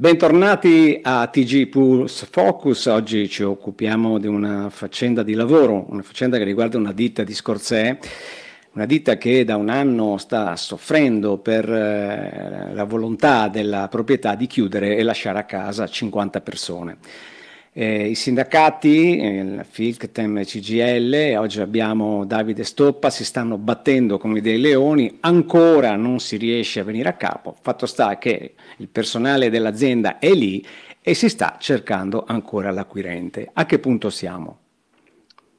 Bentornati a TG Pulse Focus, oggi ci occupiamo di una faccenda di lavoro, una faccenda che riguarda una ditta di Scorsè, una ditta che da un anno sta soffrendo per eh, la volontà della proprietà di chiudere e lasciare a casa 50 persone. Eh, I sindacati, il eh, FILCTEM e CGL, oggi abbiamo Davide Stoppa, si stanno battendo come dei leoni, ancora non si riesce a venire a capo, fatto sta che il personale dell'azienda è lì e si sta cercando ancora l'acquirente. A che punto siamo?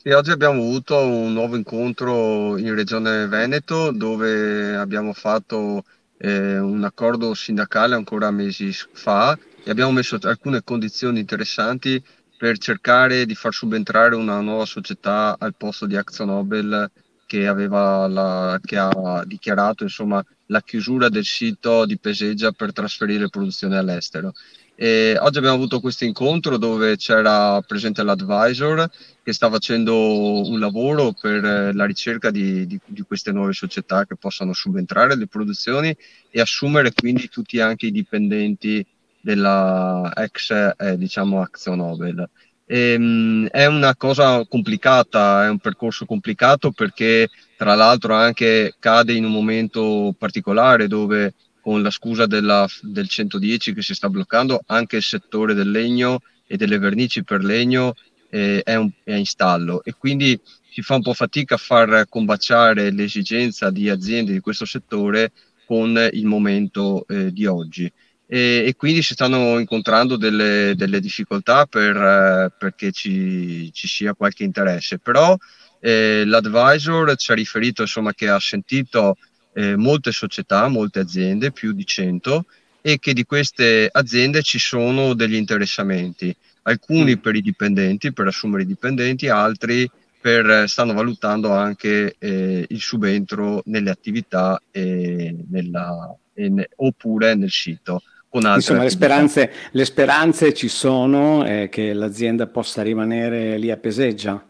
E oggi abbiamo avuto un nuovo incontro in Regione Veneto dove abbiamo fatto eh, un accordo sindacale ancora mesi fa e abbiamo messo alcune condizioni interessanti per cercare di far subentrare una nuova società al posto di Axonobel che, la, che ha dichiarato insomma, la chiusura del sito di Pesegia per trasferire produzione all'estero. E oggi abbiamo avuto questo incontro dove c'era presente l'advisor che sta facendo un lavoro per eh, la ricerca di, di, di queste nuove società che possano subentrare le produzioni e assumere quindi tutti anche i dipendenti della ex eh, diciamo Axio Nobel. E, ehm, è una cosa complicata, è un percorso complicato perché tra l'altro anche cade in un momento particolare dove con la scusa della, del 110 che si sta bloccando anche il settore del legno e delle vernici per legno eh, è, un, è in stallo e quindi si fa un po' fatica a far combaciare l'esigenza di aziende di questo settore con il momento eh, di oggi e, e quindi si stanno incontrando delle, delle difficoltà per, eh, perché ci, ci, sia qualche interesse. Però eh, l'advisor ci ha riferito insomma, che ha sentito eh, molte società, molte aziende, più di 100, e che di queste aziende ci sono degli interessamenti, alcuni mm. per i dipendenti, per assumere i dipendenti, altri per, eh, stanno valutando anche eh, il subentro nelle attività e nella, e ne, oppure nel sito. Insomma, le speranze, le speranze, ci sono eh, che l'azienda possa rimanere lì a Peseggia?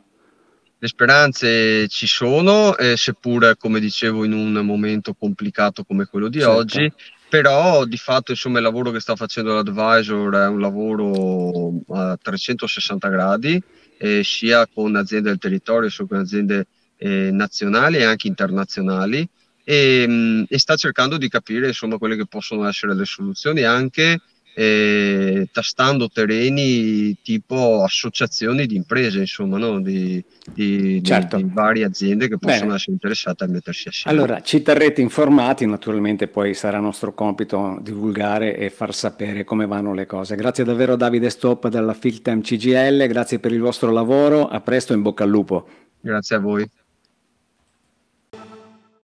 Le speranze ci sono, eh, seppur come dicevo in un momento complicato come quello di certo. oggi, però di fatto insomma, il lavoro che sta facendo l'advisor è un lavoro a 360 gradi, eh, sia con aziende del territorio, sia con aziende eh, nazionali e anche internazionali e, ehm, e sta cercando di capire insomma, quelle che possono essere le soluzioni anche eh, tastando terreni tipo associazioni di imprese, insomma, no? di, di, certo. di, di, varie aziende che possono Bene. essere interessate a mettersi assieme. Allora, ci terrete informati, naturalmente poi sarà nostro compito divulgare e far sapere come vanno le cose. Grazie davvero Davide Stop dalla Filtem CGL, grazie per il vostro lavoro, a presto in bocca al lupo. Grazie a voi.